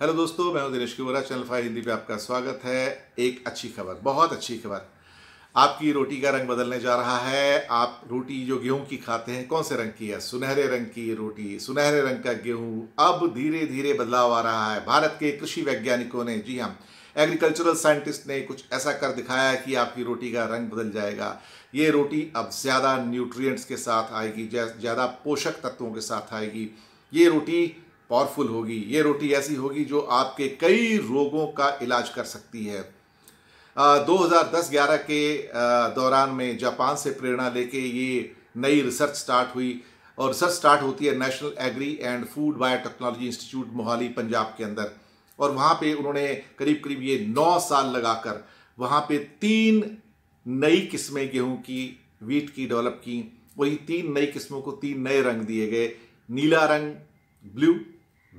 Hello दोस्तों मैं हूं दिनेश कुमारा चैनल फाइव हिंदी पे आपका स्वागत है एक अच्छी खबर बहुत अच्छी खबर आपकी रोटी का रंग बदलने जा रहा है आप रोटी जो गेहूं की खाते हैं कौन से रंग की है सुनहरे रंग की रोटी सुनहरे रंग का गेहूं अब धीरे धीरे बदलाव आ रहा है भारत के कृषि वैज्ञानिकों ने जी हाँ एग्रीकल्चरल साइंटिस्ट ने कुछ ऐसा कर दिखाया कि आपकी रोटी का रंग बदल जाएगा ये रोटी अब ज़्यादा न्यूट्रिएंट्स के साथ आएगी ज़्यादा पोषक तत्वों के साथ आएगी ये रोटी पावरफुल होगी ये रोटी ऐसी होगी जो आपके कई रोगों का इलाज कर सकती है 2010-11 के दौरान में जापान से प्रेरणा लेके ये नई रिसर्च स्टार्ट हुई और रिसर्च स्टार्ट होती है national agri and food biotechnology institute Mohali Punjab के अंदर और वहाँ पे उन्होंने करीब करीब ये नौ साल लगाकर वहाँ पे तीन नई किस्में गेहूँ की वीट की डेवलप की वही तीन नई किस्मों को तीन नए रंग दिए गए नीला रंग ब्लू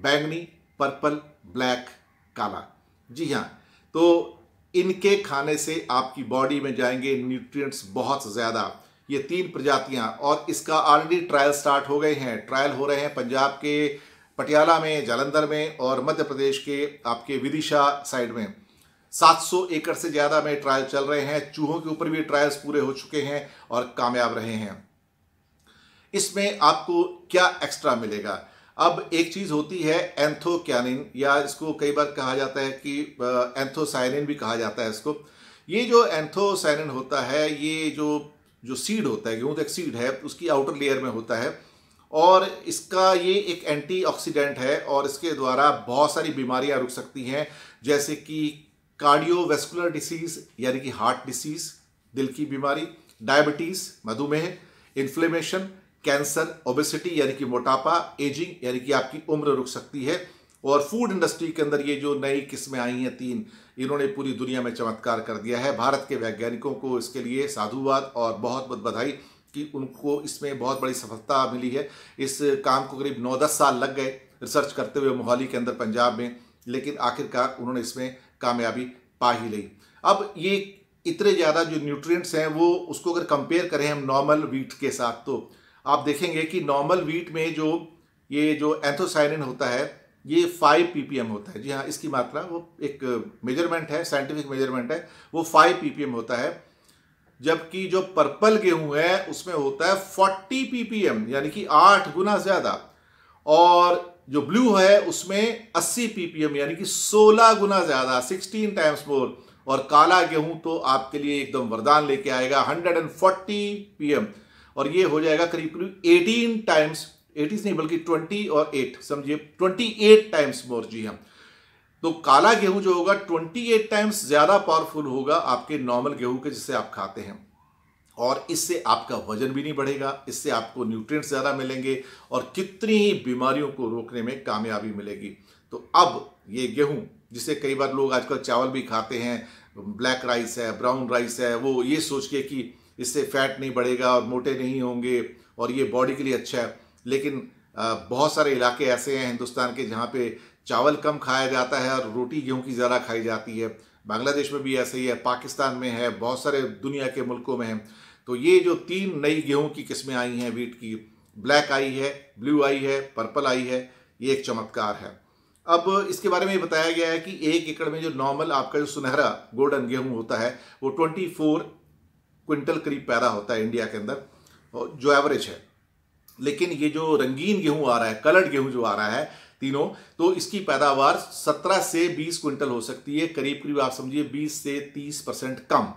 बैंगनी पर्पल ब्लैक काला जी हाँ तो इनके खाने से आपकी बॉडी में जाएंगे न्यूट्रिएंट्स बहुत ज़्यादा ये तीन प्रजातियां और इसका ऑलरेडी ट्रायल स्टार्ट हो गए हैं ट्रायल हो रहे हैं पंजाब के पटियाला में जालंधर में और मध्य प्रदेश के आपके विदिशा साइड में 700 एकड़ से ज़्यादा में ट्रायल चल रहे हैं चूहों के ऊपर भी ट्रायल्स पूरे हो चुके हैं और कामयाब रहे हैं इसमें आपको क्या एक्स्ट्रा मिलेगा अब एक चीज़ होती है एंथोक्यानिन या इसको कई बार कहा जाता है कि एंथोसाइनिन भी कहा जाता है इसको ये जो एंथोसाइनिन होता है ये जो जो सीड होता है गेहूं तो एक सीड है उसकी आउटर लेयर में होता है और इसका ये एक एंटीऑक्सीडेंट है और इसके द्वारा बहुत सारी बीमारियां रुक सकती हैं जैसे कि कार्डियोवेस्कुलर डिसीज़ यानी कि हार्ट डिसीज़ दिल की बीमारी डायबिटीज़ मधुमेह इन्फ्लेमेशन कैंसर ओबेसिटी यानी कि मोटापा एजिंग यानी कि आपकी उम्र रुक सकती है और फूड इंडस्ट्री के अंदर ये जो नई किस्में आई हैं तीन इन्होंने पूरी दुनिया में चमत्कार कर दिया है भारत के वैज्ञानिकों को इसके लिए साधुवाद और बहुत बहुत बधाई कि उनको इसमें बहुत बड़ी सफलता मिली है इस काम को करीब नौ दस साल लग गए रिसर्च करते हुए मोहाली के अंदर पंजाब में लेकिन आखिरकार उन्होंने इसमें कामयाबी पा ही ली अब ये इतने ज़्यादा जो न्यूट्रिएंट्स हैं वो उसको अगर कंपेयर करें हम नॉर्मल वीट के साथ तो आप देखेंगे कि नॉर्मल वीट में जो ये जो एंथोसाइनिन होता है ये फाइव पीपीएम होता है जी हाँ इसकी मात्रा वो एक मेजरमेंट है साइंटिफिक मेजरमेंट है वो फाइव पीपीएम होता है जबकि जो पर्पल गेहूं है उसमें होता है फोर्टी पीपीएम यानी कि आठ गुना ज़्यादा और जो ब्लू है उसमें अस्सी पीपीएम यानी कि सोलह गुना ज़्यादा सिक्सटीन टाइम्स मोर और काला गेहूं तो आपके लिए एकदम वरदान लेके आएगा हंड्रेड एंड फोर्टी और ये हो जाएगा करीब करीब एटीन टाइम्स एटीज नहीं बल्कि ट्वेंटी और एट समझिए ट्वेंटी एट टाइम्स मोर जी हम हाँ। तो काला गेहूं जो होगा ट्वेंटी एट टाइम्स ज़्यादा पावरफुल होगा आपके नॉर्मल गेहूं के जिसे आप खाते हैं और इससे आपका वजन भी नहीं बढ़ेगा इससे आपको न्यूट्रिएंट्स ज़्यादा मिलेंगे और कितनी ही बीमारियों को रोकने में कामयाबी मिलेगी तो अब ये गेहूं जिसे कई बार लोग आजकल चावल भी खाते हैं ब्लैक राइस है ब्राउन राइस है वो ये सोच के कि इससे फैट नहीं बढ़ेगा और मोटे नहीं होंगे और ये बॉडी के लिए अच्छा है लेकिन बहुत सारे इलाके ऐसे हैं हिंदुस्तान के जहाँ पे चावल कम खाया जाता है और रोटी गेहूँ की ज़्यादा खाई जाती है बांग्लादेश में भी ऐसे ही है पाकिस्तान में है बहुत सारे दुनिया के मुल्कों में है तो ये जो तीन नई गेहूँ की किस्में आई हैं वीट की ब्लैक आई है ब्लू आई है पर्पल आई है ये एक चमत्कार है अब इसके बारे में बताया गया है कि एक एकड़ में जो नॉर्मल आपका जो सुनहरा गोल्डन गेहूँ होता है वो ट्वेंटी फोर क्विंटल करीब पैदा होता है इंडिया के अंदर जो एवरेज है लेकिन ये जो रंगीन गेहूं आ रहा है कलर्ड गेहूं जो आ रहा है तीनों तो इसकी पैदावार 17 से 20 क्विंटल हो सकती है करीब करीब आप समझिए 20 से 30 परसेंट कम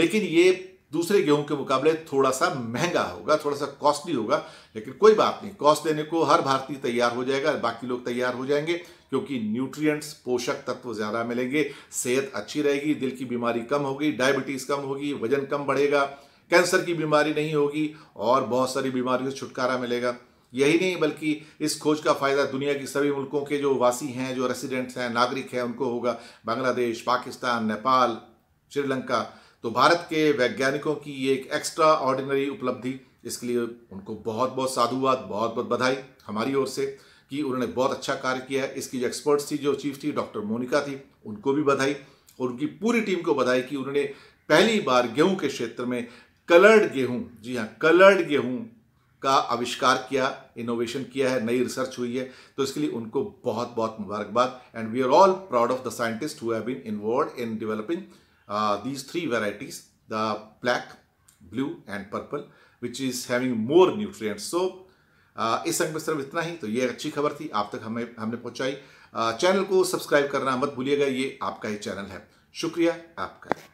लेकिन ये दूसरे गेहूं के मुकाबले थोड़ा सा महंगा होगा थोड़ा सा कॉस्टली होगा लेकिन कोई बात नहीं कॉस्ट देने को हर भारतीय तैयार हो जाएगा बाकी लोग तैयार हो जाएंगे क्योंकि न्यूट्रिएंट्स पोषक तत्व ज़्यादा मिलेंगे सेहत अच्छी रहेगी दिल की बीमारी कम होगी डायबिटीज़ कम होगी वजन कम बढ़ेगा कैंसर की बीमारी नहीं होगी और बहुत सारी बीमारियों से छुटकारा मिलेगा यही नहीं बल्कि इस खोज का फ़ायदा दुनिया के सभी मुल्कों के जो वासी हैं जो रेसिडेंट्स हैं नागरिक हैं उनको होगा बांग्लादेश पाकिस्तान नेपाल श्रीलंका तो भारत के वैज्ञानिकों की ये एक एक्स्ट्रा ऑर्डिनरी उपलब्धि इसके लिए उनको बहुत बहुत साधुवाद बहुत बहुत बधाई हमारी ओर से कि उन्होंने बहुत अच्छा कार्य किया है इसकी जो एक्सपर्ट्स थी जो चीफ थी डॉक्टर मोनिका थी उनको भी बधाई और उनकी पूरी टीम को बधाई कि उन्होंने पहली बार गेहूं के क्षेत्र में कलर्ड गेहूं जी हाँ कलर्ड गेहूं का आविष्कार किया इनोवेशन किया है नई रिसर्च हुई है तो इसके लिए उनको बहुत बहुत मुबारकबाद and we are all proud of the scientist who have been involve in developing uh, these three varieties, the black, blue and purple, which is having more nutrients. So, uh, इस अंग में सिर्फ इतना ही तो ये अच्छी खबर थी आप तक हमें हमने पहुंचाई चैनल को सब्सक्राइब करना मत भूलिएगा ये आपका ही चैनल है शुक्रिया आपका